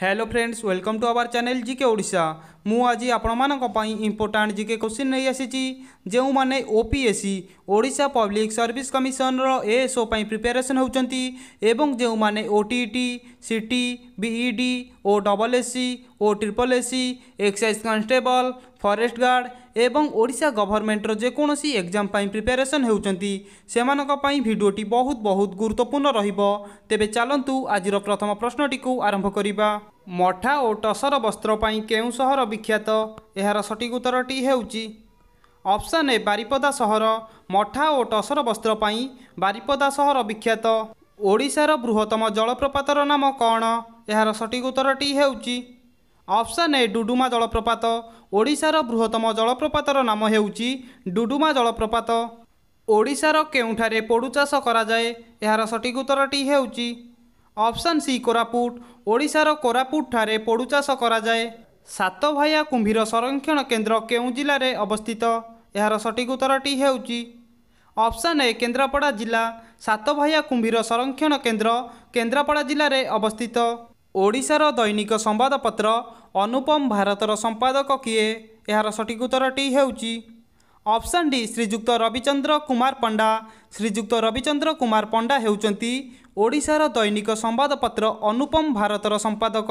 hello friends welcome to our channel GK Odisha ମୁଁ ଆଜି ଆପଣମାନଙ୍କ ପାଇଁ ଇମ୍ପୋର୍ଟାଣ୍ଟ ଜିକେ କୋଶ୍ଚିନ୍ ନେଇ ଆସିଛି ଯେଉଁମାନେ ଓପିଏସ୍ସି ଓଡ଼ିଶା ପବ୍ଲିକ୍ ସର୍ଭିସ୍ କମିଶନର ଏଏସ୍ଓ ପାଇଁ ପ୍ରିପାରେସନ୍ ହେଉଛନ୍ତି ଏବଂ ଯେଉଁମାନେ ଓଟିଇଟି ସିଟି ବିଇଡ଼ି ଓ ଡବଲ୍ ଏସ୍ସି ଓ triple SC excise constable forest guard ଏବଂ ଓଡ଼ିଶା ଗଭର୍ଣ୍ଣମେଣ୍ଟର ଯେକୌଣସି ଏକ୍ଜାମ୍ ପାଇଁ ପ୍ରିପାରେସନ୍ ହେଉଛନ୍ତି ସେମାନଙ୍କ ପାଇଁ ଭିଡ଼ିଓଟି ବହୁତ ବହୁତ ଗୁରୁତ୍ୱପୂର୍ଣ୍ଣ ରହିବ ତେବେ ଚାଲନ୍ତୁ ଆଜିର ପ୍ରଥମ ପ୍ରଶ୍ନଟିକୁ ଆରମ୍ଭ କରିବା ମଠା ଓ ଟସର ବସ୍ତ୍ର ପାଇଁ କେଉଁ ସହର ବିଖ୍ୟାତ ଏହାର ସଠିକ ଉତ୍ତରଟି ହେଉଛି ଅପ୍ସନ୍ ଏ ବାରିପଦା ସହର ମଠା ଓ ଟସର ବସ୍ତ୍ର ପାଇଁ ବାରିପଦା ସହର ବିଖ୍ୟାତ ଓଡ଼ିଶାର ବୃହତ୍ତମ ଜଳପ୍ରପାତର ନାମ କ'ଣ ଏହାର ସଠିକ ଉତ୍ତରଟି ହେଉଛି ଅପ୍ସନ୍ ଏ ଡୁଡ଼ୁମା ଜଳପ୍ରପାତ ଓଡ଼ିଶାର ବୃହତ୍ତମ ଜଳପ୍ରପାତର ନାମ ହେଉଛି ଡୁଡ଼ୁମା ଜଳପ୍ରପାତ ଓଡ଼ିଶାର କେଉଁଠାରେ ପୋଡ଼ୁ ଚାଷ କରାଯାଏ ଏହାର ସଠିକ ଉତ୍ତରଟି ହେଉଛି ଅପ୍ସନ୍ ସି କୋରାପୁଟ ଓଡ଼ିଶାର କୋରାପୁଟଠାରେ ପୋଡ଼ୁ ଚାଷ କରାଯାଏ ସାତଭାୟା କୁମ୍ଭୀର ସଂରକ୍ଷଣ କେନ୍ଦ୍ର କେଉଁ ଜିଲ୍ଲାରେ ଅବସ୍ଥିତ ଏହାର ସଠିକ ଉତ୍ତରଟି ହେଉଛି ଅପ୍ସନ୍ ଏ କେନ୍ଦ୍ରାପଡ଼ା ଜିଲ୍ଲା ସାତଭାୟା କୁମ୍ଭୀର ସଂରକ୍ଷଣ କେନ୍ଦ୍ର କେନ୍ଦ୍ରାପଡ଼ା ଜିଲ୍ଲାରେ ଅବସ୍ଥିତ ଓଡ଼ିଶାର ଦୈନିକ ସମ୍ବାଦପତ୍ର ଅନୁପମ ଭାରତର ସମ୍ପାଦକ କିଏ ଏହାର ସଠିକ ଉତ୍ତରଟି ହେଉଛି ଅପସନ୍ ଡି ଶ୍ରୀଯୁକ୍ତ ରବିଚନ୍ଦ୍ର କୁମାର ପଣ୍ଡା ଶ୍ରୀଯୁକ୍ତ ରବିଚନ୍ଦ୍ର କୁମାର ପଣ୍ଡା ହେଉଛନ୍ତି ଓଡ଼ିଶାର ଦୈନିକ ସମ୍ବାଦପତ୍ର ଅନୁପମ ଭାରତର ସମ୍ପାଦକ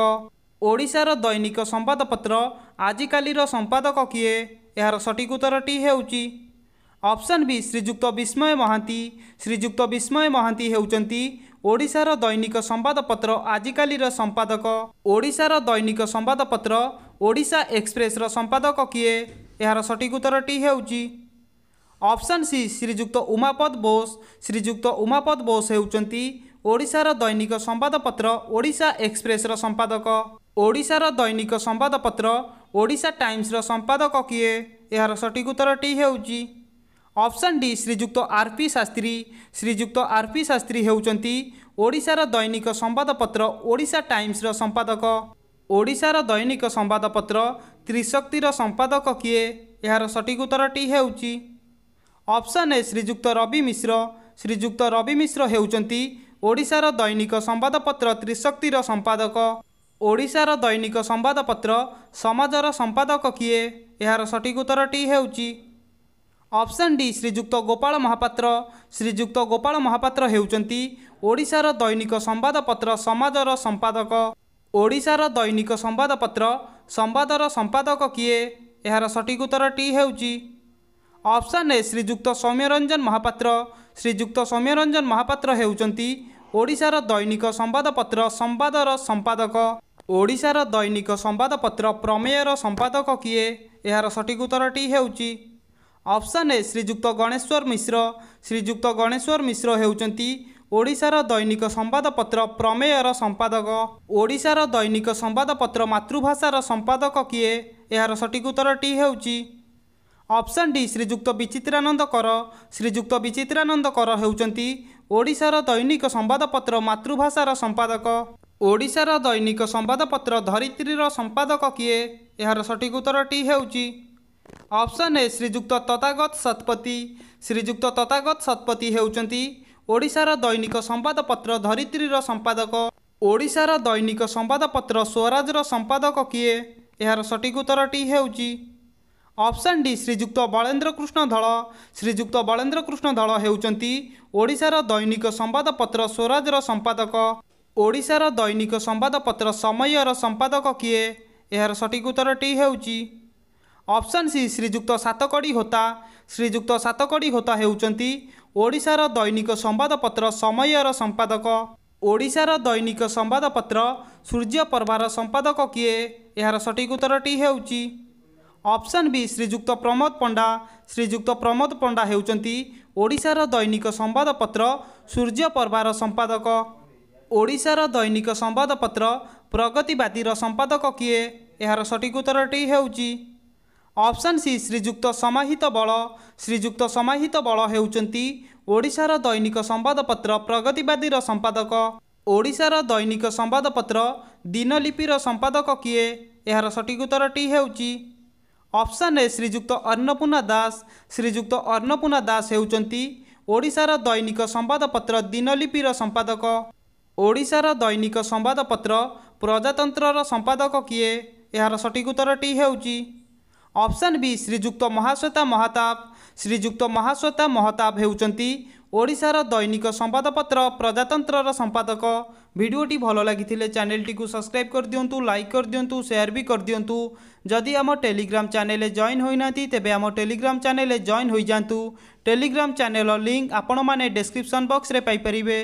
ଓଡ଼ିଶାର ଦୈନିକ ସମ୍ବାଦପତ୍ର ଆଜିକାଲିର ସମ୍ପାଦକ କିଏ ଏହାର ସଠିକ ଉତ୍ତରଟି ହେଉଛି ଅପସନ୍ ବି ଶ୍ରୀଯୁକ୍ତ ବିସ୍ମୟ ମହାନ୍ତି ଶ୍ରୀଯୁକ୍ତ ବିସ୍ମୟ ମହାନ୍ତି ହେଉଛନ୍ତି ଓଡ଼ିଶାର ଦୈନିକ ସମ୍ବାଦପତ୍ର ଆଜିକାଲିର ସମ୍ପାଦକ ଓଡ଼ିଶାର ଦୈନିକ ସମ୍ବାଦପତ୍ର ଓଡ଼ିଶା ଏକ୍ସପ୍ରେସର ସମ୍ପାଦକ କିଏ ଏହାର ସଠିକ ଉତ୍ତରଟି ହେଉଛି ଅପସନ୍ ସି ଶ୍ରୀଯୁକ୍ତ ଉମାପଦ ବୋଷ ଶ୍ରୀଯୁକ୍ତ ଉମାପଦ ବୋଷ ହେଉଛନ୍ତି ଓଡ଼ିଶାର ଦୈନିକ ସମ୍ବାଦପତ୍ର ଓଡ଼ିଶା ଏକ୍ସପ୍ରେସର ସମ୍ପାଦକ ଓଡ଼ିଶାର ଦୈନିକ ସମ୍ବାଦପତ୍ର ଓଡ଼ିଶା ଟାଇମ୍ସର ସମ୍ପାଦକ କିଏ ଏହାର ସଠିକ ଉତ୍ତରଟି ହେଉଛି option D Shriyukta R P Shastri Shriyukta R P Shastri ହେଉଛନ୍ତି ଓଡ଼ିଶାର ଦୈନିକ ସମ୍ବାଦପତ୍ର ଓଡ଼ିଶା ଟାଇମ୍ସର ସମ୍ପାଦକ ଓଡ଼ିଶାର ଦୈନିକ ସମ୍ବାଦପତ୍ର ତ୍ରିଶକ୍ତିର ସମ୍ପାଦକ କିଏ ଏହାର ସଠିକ ଉତ୍ତରଟି ହେଉଛି ଅପସନ୍ ଏ ଶ୍ରୀଯୁକ୍ତ ରବି ମିଶ୍ର ଶ୍ରୀଯୁକ୍ତ ରବି ମିଶ୍ର ହେଉଛନ୍ତି ଓଡ଼ିଶାର ଦୈନିକ ସମ୍ବାଦପତ୍ର ତ୍ରିଶକ୍ତିର ସମ୍ପାଦକ ଓଡ଼ିଶାର ଦୈନିକ ସମ୍ବାଦପତ୍ର ସମାଜର ସମ୍ପାଦକ କିଏ ଏହାର ସଠିକ ଉତ୍ତରଟି ହେଉଛି ଅପସନ୍ ଡି ଶ୍ରୀଯୁକ୍ତ ଗୋପାଳ ମହାପାତ୍ର ଶ୍ରୀଯୁକ୍ତ ଗୋପାଳ ମହାପାତ୍ର ହେଉଛନ୍ତି ଓଡ଼ିଶାର ଦୈନିକ ସମ୍ବାଦପତ୍ର ସମାଜର ସମ୍ପାଦକ ଓଡ଼ିଶାର ଦୈନିକ ସମ୍ବାଦପତ୍ର ସମ୍ବାଦର ସମ୍ପାଦକ କିଏ ଏହାର ସଠିକ ଉତ୍ତର ଟି ହେଉଛି ଅପସନ୍ ଏ ଶ୍ରୀଯୁକ୍ତ ସୌମ୍ୟରଞ୍ଜନ ମହାପାତ୍ର ଶ୍ରୀଯୁକ୍ତ ସୌମ୍ୟରଞ୍ଜନ ମହାପାତ୍ର ହେଉଛନ୍ତି ଓଡ଼ିଶାର ଦୈନିକ ସମ୍ବାଦପତ୍ର ସମ୍ବାଦର ସମ୍ପାଦକ ଓଡ଼ିଶାର ଦୈନିକ ସମ୍ବାଦପତ୍ର ପ୍ରମେୟର ସମ୍ପାଦକ କିଏ ଏହାର ସଠିକ ଉତ୍ତରଟି ହେଉଛି ଅପସନ୍ ଏ ଶ୍ରୀଯୁକ୍ତ ଗଣେଶ୍ୱର ମିଶ୍ର ଶ୍ରୀଯୁକ୍ତ ଗଣେଶ୍ୱର ମିଶ୍ର ହେଉଛନ୍ତି ଓଡ଼ିଶାର ଦୈନିକ ସମ୍ବାଦପତ୍ର ପ୍ରମେୟର ସମ୍ପାଦକ ଓଡ଼ିଶାର ଦୈନିକ ସମ୍ବାଦପତ୍ର ମାତୃଭାଷାର ସମ୍ପାଦକ କିଏ ଏହାର ସଠିକ ଉତ୍ତରଟି ହେଉଛି ଅପସନ୍ ଡି ଶ୍ରୀଯୁକ୍ତ ବିଚିତ୍ରାନନ୍ଦ କର ଶ୍ରୀଯୁକ୍ତ ବିଚିତ୍ରାନନ୍ଦ କର ହେଉଛନ୍ତି ଓଡ଼ିଶାର ଦୈନିକ ସମ୍ବାଦପତ୍ର ମାତୃଭାଷାର ସମ୍ପାଦକ ଓଡ଼ିଶାର ଦୈନିକ ସମ୍ବାଦପତ୍ର ଧରିତ୍ରୀର ସମ୍ପାଦକ କିଏ ଏହାର ସଠିକ ଉତ୍ତରଟି ହେଉଛି ଅପସନ୍ ଏ ଶ୍ରୀଯୁକ୍ତ ତଥାଗତ ଶତପଥୀ ଶ୍ରୀଯୁକ୍ତ ତଥାଗତ ଶତପଥୀ ହେଉଛନ୍ତି ଓଡ଼ିଶାର ଦୈନିକ ସମ୍ବାଦପତ୍ର ଧରିତ୍ରୀର ସମ୍ପାଦକ ଓଡ଼ିଶାର ଦୈନିକ ସମ୍ବାଦପତ୍ର ସ୍ୱରାଜର ସମ୍ପାଦକ କିଏ ଏହାର ସଠିକ ଉତ୍ତରଟି ହେଉଛି ଅପସନ୍ ଡି ଶ୍ରୀଯୁକ୍ତ ବଳେନ୍ଦ୍ର କୃଷ୍ଣ ଧଳ ଶ୍ରୀଯୁକ୍ତ ବଳେନ୍ଦ୍ର କୃଷ୍ଣ ଧଳ ହେଉଛନ୍ତି ଓଡ଼ିଶାର ଦୈନିକ ସମ୍ବାଦପତ୍ର ସ୍ୱରାଜର ସମ୍ପାଦକ ଓଡ଼ିଶାର ଦୈନିକ ସମ୍ବାଦପତ୍ର ସମୟର ସମ୍ପାଦକ କିଏ ଏହାର ସଠିକ ଉତ୍ତରଟି ହେଉଛି অপশন সি শ্রীযুক্ত সাতকড়ি হোতা শ্রীযুক্ত সাতকড়ি হোতা হেউচন্তি ওড়িশার দৈনিক সংবাদপত্র সময়ৰ সম্পাদক ওড়িশার দৈনিক সংবাদপত্র সূর্য পরিবারৰ সম্পাদক কিয়ে ইয়াৰ সঠিক উত্তৰ টি হেউচি অপশন বি শ্রীযুক্ত প্রমথ পণ্ডা শ্রীযুক্ত প্রমথ পণ্ডা হেউচন্তি ওড়িশার দৈনিক সংবাদপত্র সূর্য পরিবারৰ সম্পাদক ওড়িশার দৈনিক সংবাদপত্র প্রগতিবাদীৰ সম্পাদক কিয়ে ইয়াৰ সঠিক উত্তৰ টি হেউচি ଅପସନ୍ ସି ଶ୍ରୀଯୁକ୍ତ ସମାହିତ ବଳ ଶ୍ରୀଯୁକ୍ତ ସମାହିତ ବଳ ହେଉଛନ୍ତି ଓଡ଼ିଶାର ଦୈନିକ ସମ୍ବାଦପତ୍ର ପ୍ରଗତିବାଦୀର ସମ୍ପାଦକ ଓଡ଼ିଶାର ଦୈନିକ ସମ୍ବାଦପତ୍ର ଦିନଲିପିର ସମ୍ପାଦକ କିଏ ଏହାର ସଠିକ ଉତ୍ତରଟି ହେଉଛି ଅପସନ୍ ଏ ଶ୍ରୀଯୁକ୍ତ ଅର୍ଣ୍ଣପୂର୍ଣ୍ଣା ଦାସ ଶ୍ରୀଯୁକ୍ତ ଅର୍ଣ୍ଣପୂର୍ଣ୍ଣା ଦାସ ହେଉଛନ୍ତି ଓଡ଼ିଶାର ଦୈନିକ ସମ୍ବାଦପତ୍ର ଦିନଲିପିର ସମ୍ପାଦକ ଓଡ଼ିଶାର ଦୈନିକ ସମ୍ବାଦପତ୍ର ପ୍ରଜାତନ୍ତ୍ରର ସମ୍ପାଦକ କିଏ ଏହାର ସଠିକ ଉତ୍ତରଟି ହେଉଛି অপশন বি শ্রীযুক্ত মহাশয়তা মহতাপ শ্রীযুক্ত মহাশয়তা মহতাপ হেউচন্তি ওড়িশার দৈনিক সংবাদপত্র প্রজাতন্ত্রৰ সম্পাদক ভিডিওটি ভাল লাগিtile চ্যানেলটিକୁ সাবস্ক্রাইব করদিওঁতু লাইক করদিওঁতু শেয়ার বি করদিওঁতু যদি আমা টেলিগ্রাম চানেলে জয়েন হইনাতি তেবে আমা টেলিগ্রাম চানেলে জয়েন হই যান্তু টেলিগ্রাম চানেলৰ লিংক আপোন মানে ডেসক্রিপশন বক্সৰে পাই পৰিবে